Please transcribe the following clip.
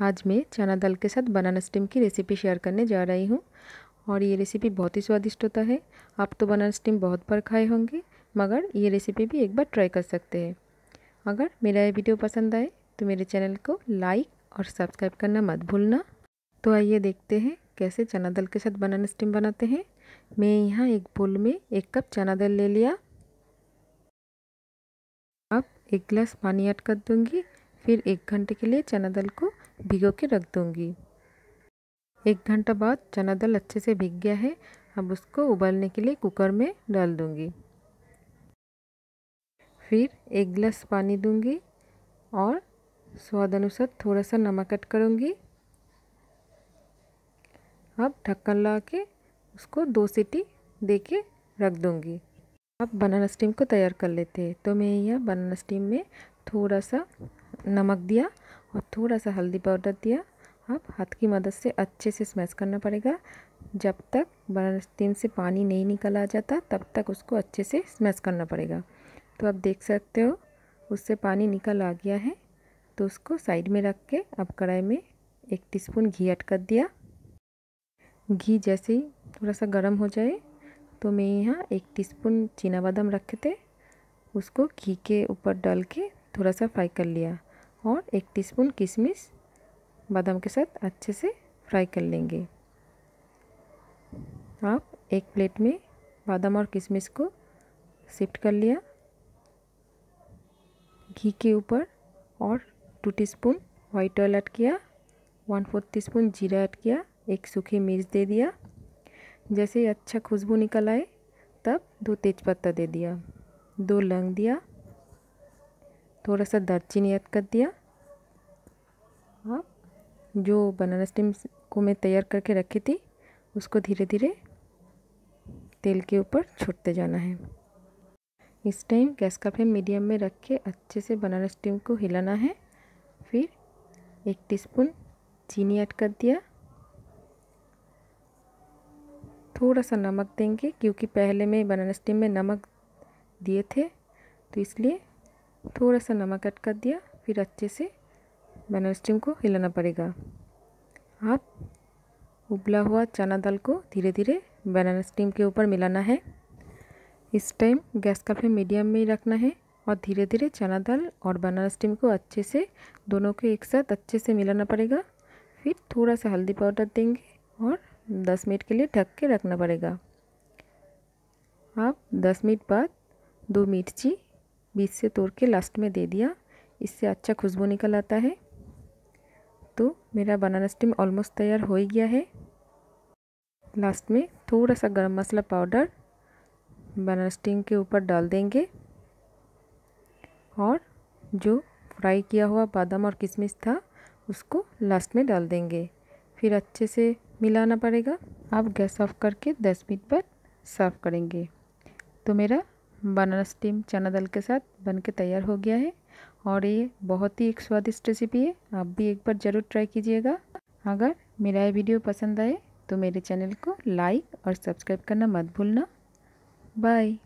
आज मैं चना दाल के साथ बनाना स्टीम की रेसिपी शेयर करने जा रही हूँ और ये रेसिपी बहुत ही स्वादिष्ट होता है आप तो बनाना स्टीम बहुत बार खाए होंगे मगर ये रेसिपी भी एक बार ट्राई कर सकते हैं अगर मेरा ये वीडियो पसंद आए तो मेरे चैनल को लाइक और सब्सक्राइब करना मत भूलना तो आइए देखते हैं कैसे चना दाल के साथ बनाना स्टीम बनाते हैं मैं यहाँ एक बोल में एक कप चना दाल ले लिया अब एक गिलास पानी ऐड कर दूँगी फिर एक घंटे के लिए चना दाल को भिगो के रख दूँगी एक घंटा बाद चना दाल अच्छे से भीग गया है अब उसको उबालने के लिए कुकर में डाल दूँगी फिर एक गिलास पानी दूँगी और स्वाद अनुसार थोड़ा सा नमक कट करूँगी अब ढक्कन ला के उसको दो सीटी दे के रख दूँगी अब बनाना स्टीम को तैयार कर लेते हैं तो मैं यह बनाना स्टीम में थोड़ा सा नमक दिया और थोड़ा सा हल्दी पाउडर दिया अब हाथ की मदद से अच्छे से स्मैश करना पड़ेगा जब तक बर्नस्टीन से पानी नहीं निकल आ जाता तब तक उसको अच्छे से स्मैश करना पड़ेगा तो आप देख सकते हो उससे पानी निकल आ गया है तो उसको साइड में रख के अब कढ़ाई में एक टीस्पून घी ऐड कर दिया घी जैसे ही थोड़ा सा गर्म हो जाए तो मैं यहाँ एक टीस्पून चीना बादाम रखे थे उसको घी के ऊपर डाल के थोड़ा सा फ्राई कर लिया और एक टीस्पून किशमिश बादाम के साथ अच्छे से फ्राई कर लेंगे आप एक प्लेट में बादाम और किशमिश को शिफ्ट कर लिया घी के ऊपर और two teaspoon white oil add किया वन फोर्थ टीस्पून जीरा ऐड किया एक सूखी मिर्च दे दिया जैसे अच्छा खुशबू निकल आए तब दो तेज़पत्ता दे दिया दो लंग दिया थोड़ा सा दालचीनी ऐड कर दिया आप हाँ, जो बनाना स्टीम को मैं तैयार करके रखी थी उसको धीरे धीरे तेल के ऊपर छोड़ते जाना है इस टाइम गैस का फ्लेम मीडियम में रख के अच्छे से बनाना स्टीम को हिलाना है फिर एक टीस्पून चीनी ऐड कर दिया थोड़ा सा नमक देंगे क्योंकि पहले में बनाना स्टीम में नमक दिए थे तो इसलिए थोड़ा सा नमक ऐड कर दिया फिर अच्छे से बैनर स्टीम को हिलाना पड़ेगा आप उबला हुआ चना दाल को धीरे धीरे बनाना स्टीम के ऊपर मिलाना है इस टाइम गैस का फ्लेम मीडियम में ही रखना है और धीरे धीरे चना दाल और बनाना स्टीम को अच्छे से दोनों को एक साथ अच्छे से मिलाना पड़ेगा फिर थोड़ा सा हल्दी पाउडर देंगे और 10 मिनट के लिए ढक के रखना पड़ेगा आप 10 मिनट बाद दो मिर्ची बीच से तोड़ के लास्ट में दे दिया इससे अच्छा खुशबू निकल आता है तो मेरा बनाना स्टीम ऑलमोस्ट तैयार हो ही गया है लास्ट में थोड़ा सा गरम मसाला पाउडर बनाना स्टीम के ऊपर डाल देंगे और जो फ्राई किया हुआ बादाम और किशमिश था उसको लास्ट में डाल देंगे फिर अच्छे से मिलाना पड़ेगा आप गैस ऑफ करके 10 मिनट बाद सर्व करेंगे तो मेरा बनाना स्टीम चना दाल के साथ बन के तैयार हो गया है और ये बहुत ही एक स्वादिष्ट रेसिपी है आप भी एक बार ज़रूर ट्राई कीजिएगा अगर मेरा ये वीडियो पसंद आए तो मेरे चैनल को लाइक और सब्सक्राइब करना मत भूलना बाय